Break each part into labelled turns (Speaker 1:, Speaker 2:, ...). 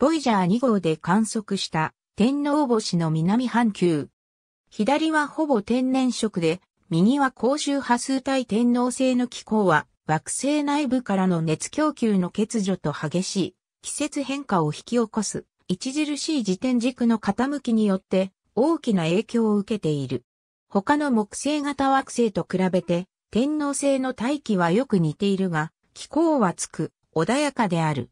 Speaker 1: ボイジャー2号で観測した天皇星の南半球。左はほぼ天然色で、右は高周波数帯天皇星の気候は惑星内部からの熱供給の欠如と激しい季節変化を引き起こす著しい自転軸の傾きによって大きな影響を受けている。他の木星型惑星と比べて天皇星の大気はよく似ているが気候はつく穏やかである。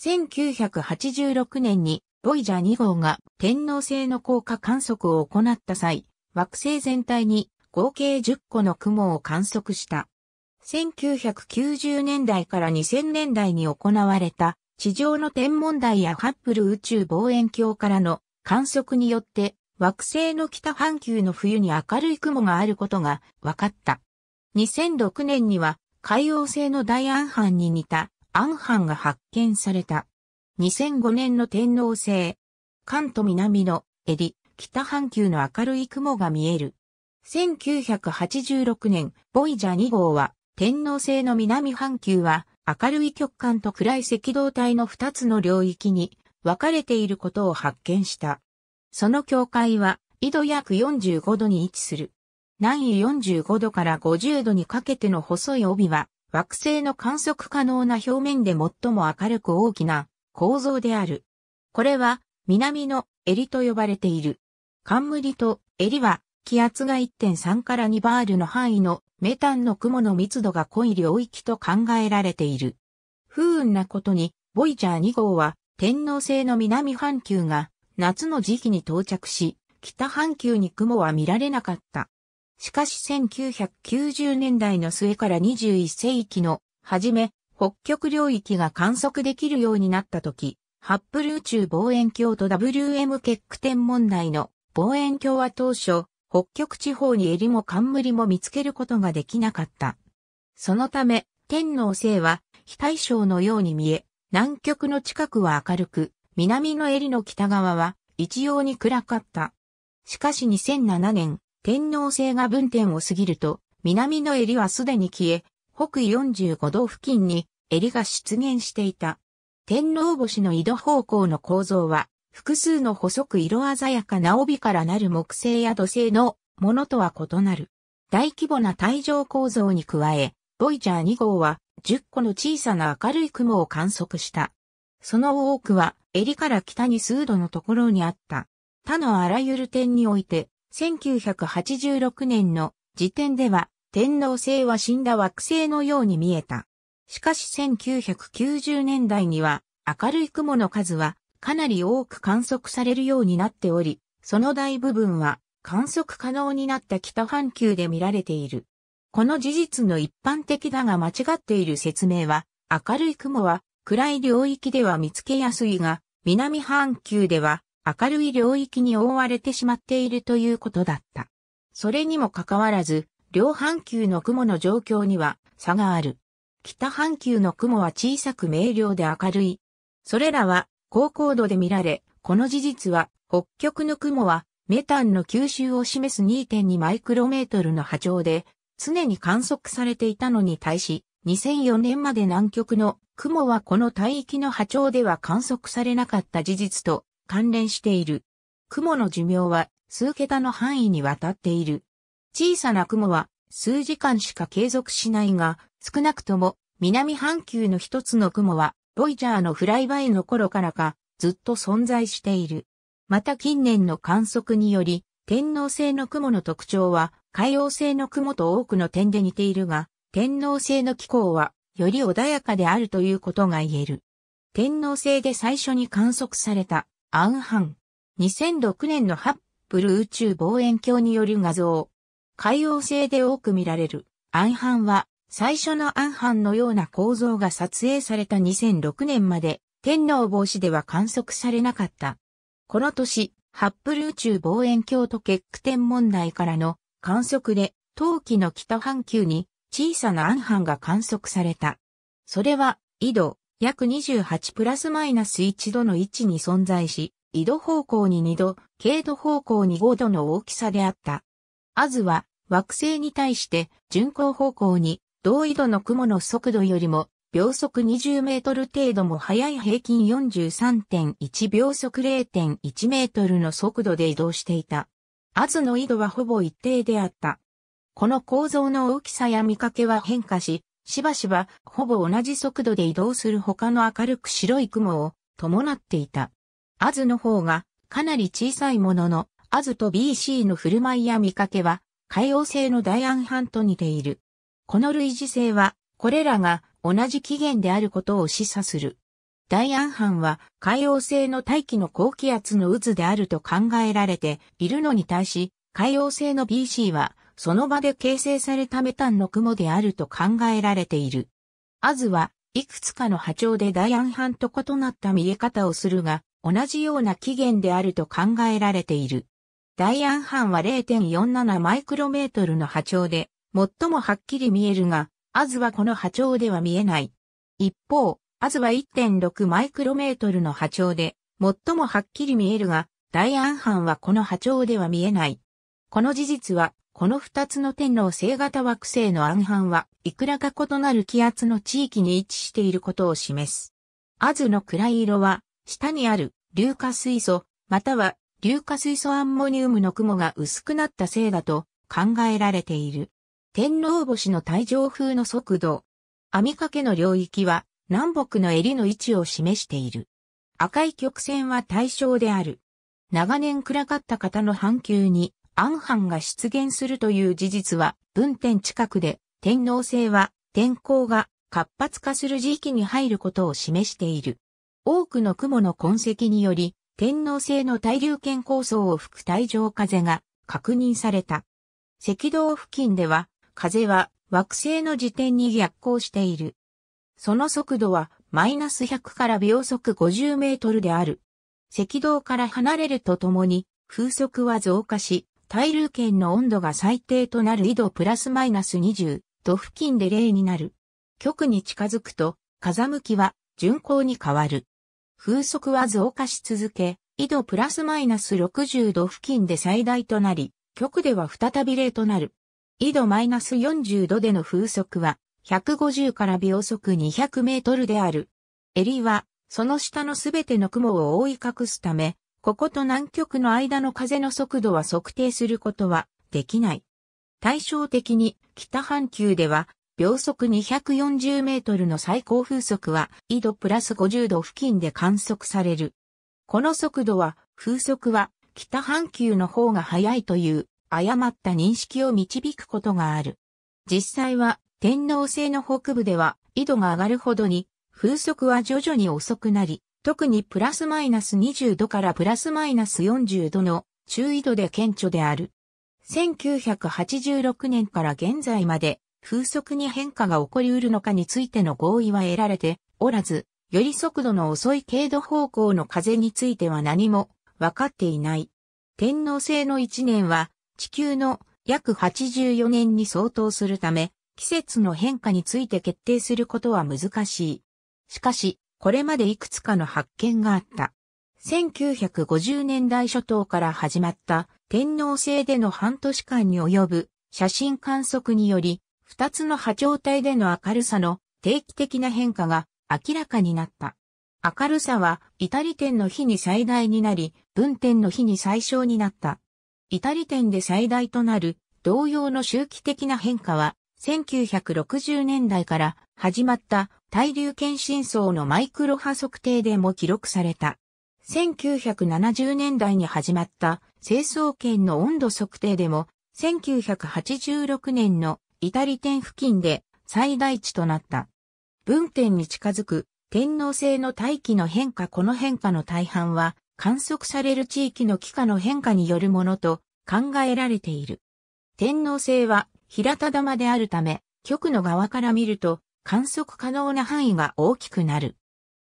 Speaker 1: 1986年にボイジャー2号が天皇星の効果観測を行った際、惑星全体に合計10個の雲を観測した。1990年代から2000年代に行われた地上の天文台やハッブル宇宙望遠鏡からの観測によって惑星の北半球の冬に明るい雲があることが分かった。2006年には海王星の大安斑に似たアンハンが発見された。2005年の天皇制。関東南の襟、北半球の明るい雲が見える。1986年、ボイジャー2号は、天皇制の南半球は、明るい極寒と暗い赤道帯の2つの領域に分かれていることを発見した。その境界は、緯度約45度に位置する。南緯45度から50度にかけての細い帯は、惑星の観測可能な表面で最も明るく大きな構造である。これは南の襟と呼ばれている。冠と襟は気圧が1.3から2バールの範囲のメタンの雲の密度が濃い領域と考えられている。不運なことに、ボイジャー2号は天皇星の南半球が夏の時期に到着し、北半球に雲は見られなかった。しかし1990年代の末から21世紀の初め、北極領域が観測できるようになった時、ハッブル宇宙望遠鏡と WM 結句天文内の望遠鏡は当初、北極地方に襟も冠も見つけることができなかった。そのため、天皇星は非対称のように見え、南極の近くは明るく、南の襟の北側は一様に暗かった。しかし2007年、天皇制が分点を過ぎると、南の襟はすでに消え、北緯45度付近に襟が出現していた。天皇星の井戸方向の構造は、複数の細く色鮮やかな帯からなる木星や土星のものとは異なる。大規模な帯状構造に加え、ボイジャー2号は10個の小さな明るい雲を観測した。その多くは、襟から北に数度のところにあった。他のあらゆる点において、1986年の時点では天皇星は死んだ惑星のように見えた。しかし1990年代には明るい雲の数はかなり多く観測されるようになっており、その大部分は観測可能になった北半球で見られている。この事実の一般的だが間違っている説明は、明るい雲は暗い領域では見つけやすいが、南半球では明るい領域に覆われてしまっているということだった。それにもかかわらず、両半球の雲の状況には差がある。北半球の雲は小さく明瞭で明るい。それらは高高度で見られ、この事実は北極の雲はメタンの吸収を示す2.2マイクロメートルの波長で常に観測されていたのに対し、2004年まで南極の雲はこの帯域の波長では観測されなかった事実と関連している。雲の寿命は数桁の範囲にわたっている。小さな雲は数時間しか継続しないが、少なくとも南半球の一つの雲は、ボイジャーのフライバイの頃からか、ずっと存在している。また近年の観測により、天皇星の雲の特徴は、海洋星の雲と多くの点で似ているが、天皇星の気候は、より穏やかであるということが言える。天皇星で最初に観測されたアンハン。2006年のハッブル宇宙望遠鏡による画像。海洋星で多く見られるアンハンは、最初のアンハンのような構造が撮影された2006年まで、天皇帽子では観測されなかった。この年、ハッブル宇宙望遠鏡と結句天問題からの観測で、冬季の北半球に小さなアンハンが観測された。それは、緯度、約28プラスマイナス1度の位置に存在し、緯度方向に2度、経度方向に5度の大きさであった。アズは惑星に対して巡航方向に同緯度の雲の速度よりも秒速20メートル程度も速い平均43.1秒速0.1メートルの速度で移動していた。アズの緯度はほぼ一定であった。この構造の大きさや見かけは変化し、しばしばほぼ同じ速度で移動する他の明るく白い雲を伴っていた。アズの方がかなり小さいものの、アズと BC の振る舞いや見かけは海洋性の大安斑と似ている。この類似性はこれらが同じ起源であることを示唆する。大安斑は海洋性の大気の高気圧の渦であると考えられているのに対し、海洋性の BC はその場で形成されたメタンの雲であると考えられている。アズはいくつかの波長でダイアンンと異なった見え方をするが、同じような起源であると考えられている。ダイアンンは0.47マイクロメートルの波長で、最もはっきり見えるが、アズはこの波長では見えない。一方、アズは1.6マイクロメートルの波長で、最もはっきり見えるが、ダイアンンはこの波長では見えない。この事実は、この二つの天皇星型惑星の暗半はいくらか異なる気圧の地域に位置していることを示す。アズの暗い色は、下にある硫化水素、または硫化水素アンモニウムの雲が薄くなったせいだと考えられている。天皇星の帯状風の速度。網掛けの領域は南北の襟の位置を示している。赤い曲線は対象である。長年暗かった方の半球にアンハンが出現するという事実は、文点近くで、天皇制は、天候が活発化する時期に入ることを示している。多くの雲の痕跡により、天皇制の大流圏構想を吹く帯状風が確認された。赤道付近では、風は惑星の時点に逆行している。その速度はマイナス100から秒速50メートルである。赤道から離れるとともに風速は増加し、対流圏の温度が最低となる緯度プラスマイナス20度付近で0になる。極に近づくと、風向きは巡航に変わる。風速は増加し続け、緯度プラスマイナス60度付近で最大となり、極では再び0となる。緯度マイナス40度での風速は、150から秒速200メートルである。襟は、その下のすべての雲を覆い隠すため、ここと南極の間の風の速度は測定することはできない。対照的に北半球では秒速240メートルの最高風速は緯度プラス50度付近で観測される。この速度は風速は北半球の方が速いという誤った認識を導くことがある。実際は天皇星の北部では緯度が上がるほどに風速は徐々に遅くなり、特にプラスマイナス20度からプラスマイナス40度の中緯度で顕著である。1986年から現在まで風速に変化が起こり得るのかについての合意は得られておらず、より速度の遅い経度方向の風については何も分かっていない。天皇制の1年は地球の約84年に相当するため、季節の変化について決定することは難しい。しかし、これまでいくつかの発見があった。1950年代初頭から始まった天皇制での半年間に及ぶ写真観測により、二つの波長帯での明るさの定期的な変化が明らかになった。明るさは、至り点の日に最大になり、分点の日に最小になった。至り点で最大となる同様の周期的な変化は、1960年代から始まった対流検診層のマイクロ波測定でも記録された。1970年代に始まった清掃圏の温度測定でも、1986年のイタリン付近で最大値となった。分点に近づく天皇星の大気の変化この変化の大半は観測される地域の気化の変化によるものと考えられている。天皇星は平田玉であるため、極の側から見ると観測可能な範囲が大きくなる。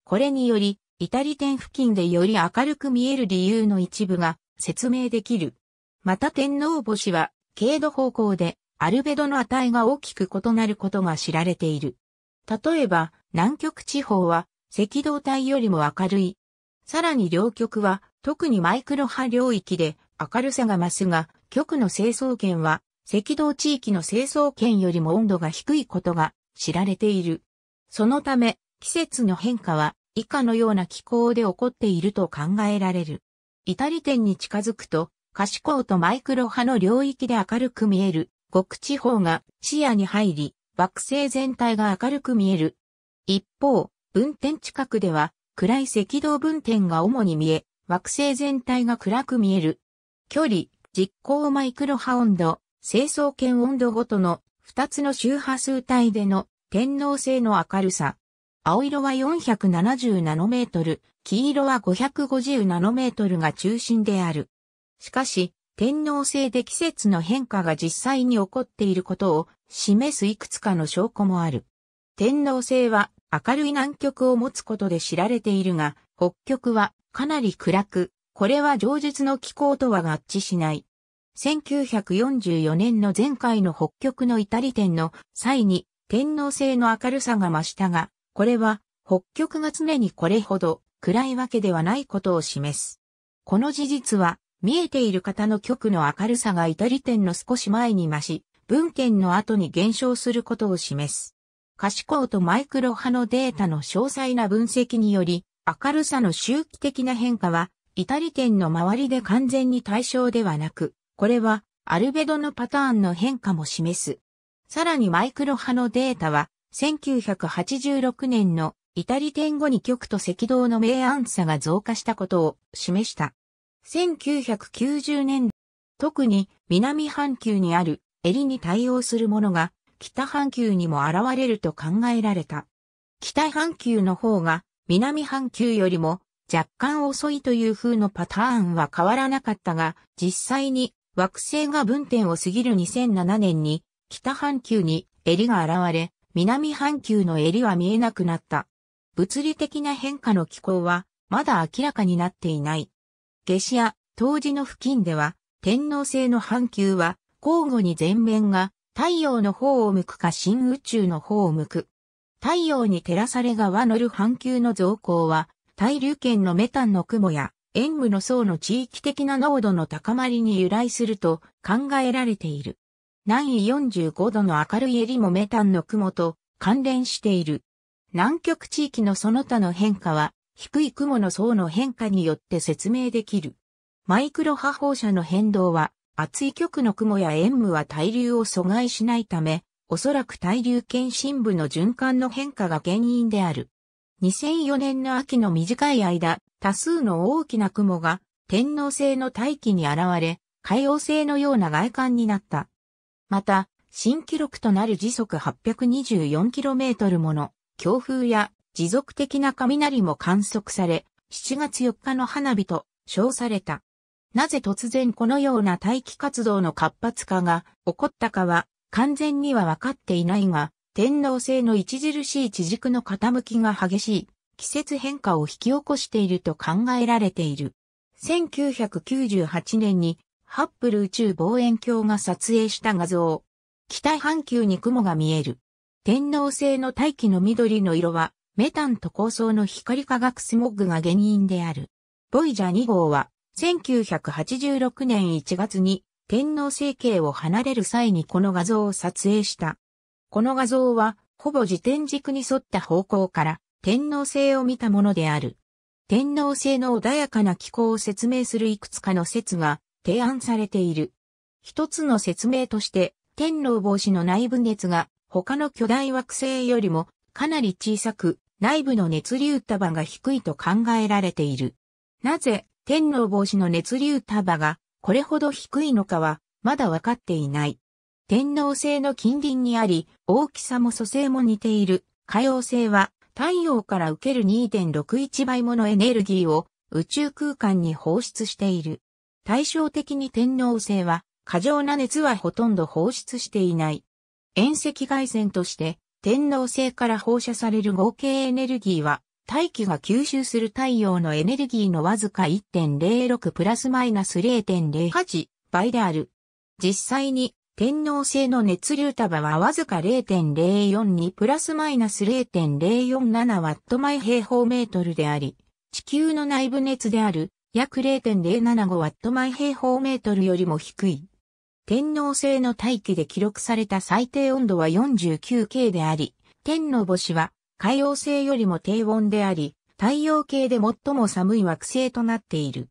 Speaker 1: これにより、イリテン付近でより明るく見える理由の一部が説明できる。また天皇星は、経度方向で、アルベドの値が大きく異なることが知られている。例えば、南極地方は、赤道帯よりも明るい。さらに両極は、特にマイクロ波領域で明るさが増すが、極の成層圏は、赤道地域の成層圏よりも温度が低いことが知られている。そのため、季節の変化は以下のような気候で起こっていると考えられる。至り点に近づくと、可視光とマイクロ波の領域で明るく見える、極地方が視野に入り、惑星全体が明るく見える。一方、分点近くでは、暗い赤道分点が主に見え、惑星全体が暗く見える。距離、実光マイクロ波温度、成層圏温度ごとの二つの周波数帯での天皇星の明るさ。青色は470ナノメートル、黄色は550ナノメートルが中心である。しかし、天皇星で季節の変化が実際に起こっていることを示すいくつかの証拠もある。天皇星は明るい南極を持つことで知られているが、北極はかなり暗く、これは上述の気候とは合致しない。1944年の前回の北極の至り点の際に天皇制の明るさが増したが、これは北極が常にこれほど暗いわけではないことを示す。この事実は見えている方の極の明るさが至り点の少し前に増し、文献の後に減少することを示す。可視光とマイクロ波のデータの詳細な分析により、明るさの周期的な変化は、至り点の周りで完全に対象ではなく、これはアルベドのパターンの変化も示す。さらにマイクロ波のデータは1986年のイタリ天後に極と赤道の明暗差が増加したことを示した。1990年、特に南半球にある襟に対応するものが北半球にも現れると考えられた。北半球の方が南半球よりも若干遅いという風のパターンは変わらなかったが、実際に惑星が分点を過ぎる2007年に、北半球に襟が現れ、南半球の襟は見えなくなった。物理的な変化の気候は、まだ明らかになっていない。下至や当時の付近では、天皇星の半球は、交互に前面が太陽の方を向くか新宇宙の方を向く。太陽に照らされが輪乗る半球の増光は、対流圏のメタンの雲や塩務の層の地域的な濃度の高まりに由来すると考えられている。南緯45度の明るい襟もメタンの雲と関連している。南極地域のその他の変化は、低い雲の層の変化によって説明できる。マイクロ波放射の変動は、厚い極の雲や塩霧は対流を阻害しないため、おそらく対流圏深部の循環の変化が原因である。2004年の秋の短い間、多数の大きな雲が天皇星の大気に現れ、海王星のような外観になった。また、新記録となる時速 824km もの強風や持続的な雷も観測され、7月4日の花火と称された。なぜ突然このような大気活動の活発化が起こったかは完全にはわかっていないが、天皇星の著しい地軸の傾きが激しい季節変化を引き起こしていると考えられている。1998年にハッブル宇宙望遠鏡が撮影した画像。北半球に雲が見える。天皇星の大気の緑の色はメタンと高層の光化学スモッグが原因である。ボイジャー2号は1986年1月に天皇星系を離れる際にこの画像を撮影した。この画像はほぼ自転軸に沿った方向から天皇星を見たものである。天皇星の穏やかな気候を説明するいくつかの説が提案されている。一つの説明として、天皇帽子の内部熱が他の巨大惑星よりもかなり小さく、内部の熱流束が低いと考えられている。なぜ天皇帽子の熱流束がこれほど低いのかはまだわかっていない。天皇星の近隣にあり、大きさも組成も似ている。可用性は太陽から受ける2.61倍ものエネルギーを宇宙空間に放出している。対照的に天皇星は過剰な熱はほとんど放出していない。遠赤外線として天皇星から放射される合計エネルギーは大気が吸収する太陽のエネルギーのわずか1.06プラスマイナス0.08倍である。実際に天皇制の熱流束はわずか0.042プラスマイナス0.047ワット毎平方メートルであり、地球の内部熱である約0.075ワット毎平方メートルよりも低い。天皇制の大気で記録された最低温度は 49K であり、天の星は海洋星よりも低温であり、太陽系で最も寒い惑星となっている。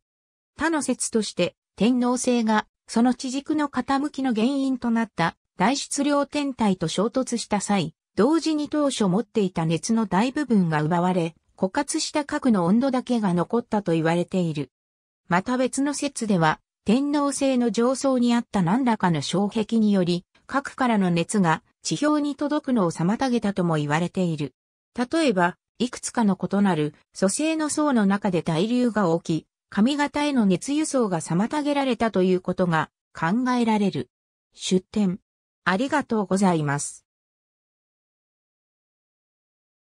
Speaker 1: 他の説として、天皇星がその地軸の傾きの原因となった大質量天体と衝突した際、同時に当初持っていた熱の大部分が奪われ、枯渇した核の温度だけが残ったと言われている。また別の説では、天皇星の上層にあった何らかの障壁により、核からの熱が地表に届くのを妨げたとも言われている。例えば、いくつかの異なる蘇生の層の中で対流が起き、髪型への熱輸送が妨げられたということが考えられる。出展。ありがとうございます。